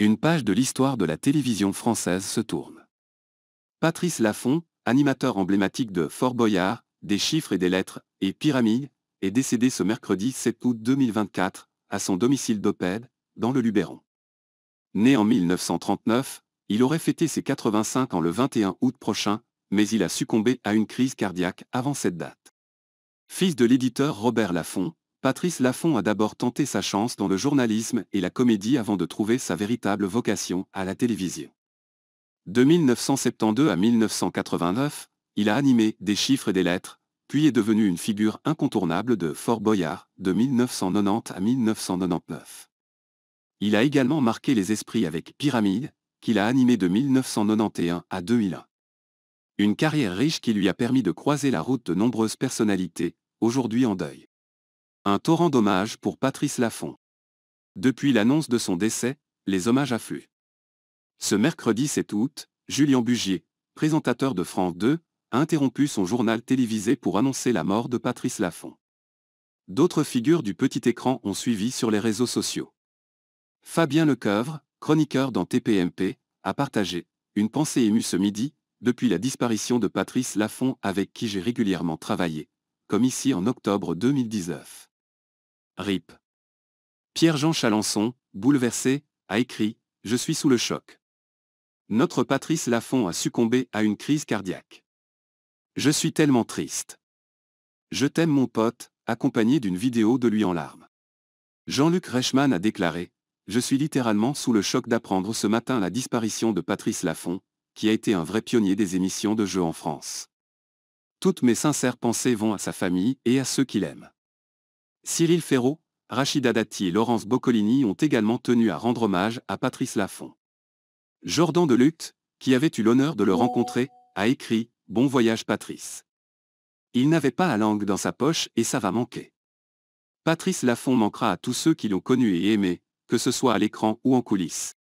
Une page de l'histoire de la télévision française se tourne. Patrice Laffont, animateur emblématique de Fort Boyard, des chiffres et des lettres, et Pyramide, est décédé ce mercredi 7 août 2024, à son domicile d'Opède, dans le Luberon. Né en 1939, il aurait fêté ses 85 ans le 21 août prochain, mais il a succombé à une crise cardiaque avant cette date. Fils de l'éditeur Robert Laffont, Patrice Laffont a d'abord tenté sa chance dans le journalisme et la comédie avant de trouver sa véritable vocation à la télévision. De 1972 à 1989, il a animé des chiffres et des lettres, puis est devenu une figure incontournable de Fort Boyard de 1990 à 1999. Il a également marqué les esprits avec Pyramide, qu'il a animé de 1991 à 2001. Une carrière riche qui lui a permis de croiser la route de nombreuses personnalités, aujourd'hui en deuil. Un torrent d'hommages pour Patrice Laffont. Depuis l'annonce de son décès, les hommages affluent. Ce mercredi 7 août, Julien Bugier, présentateur de France 2, a interrompu son journal télévisé pour annoncer la mort de Patrice Laffont. D'autres figures du petit écran ont suivi sur les réseaux sociaux. Fabien Lecoeuvre, chroniqueur dans TPMP, a partagé une pensée émue ce midi, depuis la disparition de Patrice Laffont avec qui j'ai régulièrement travaillé, comme ici en octobre 2019. RIP. Pierre-Jean Chalençon, bouleversé, a écrit « Je suis sous le choc. Notre Patrice Laffont a succombé à une crise cardiaque. Je suis tellement triste. Je t'aime mon pote, accompagné d'une vidéo de lui en larmes. Jean-Luc Reichmann a déclaré « Je suis littéralement sous le choc d'apprendre ce matin la disparition de Patrice Laffont, qui a été un vrai pionnier des émissions de jeux en France. Toutes mes sincères pensées vont à sa famille et à ceux qu'il aime. Cyril Ferraud, Rachida Dati et Laurence Boccolini ont également tenu à rendre hommage à Patrice Laffont. Jordan Delucte, qui avait eu l'honneur de le rencontrer, a écrit « Bon voyage Patrice ». Il n'avait pas la langue dans sa poche et ça va manquer. Patrice Laffont manquera à tous ceux qui l'ont connu et aimé, que ce soit à l'écran ou en coulisses.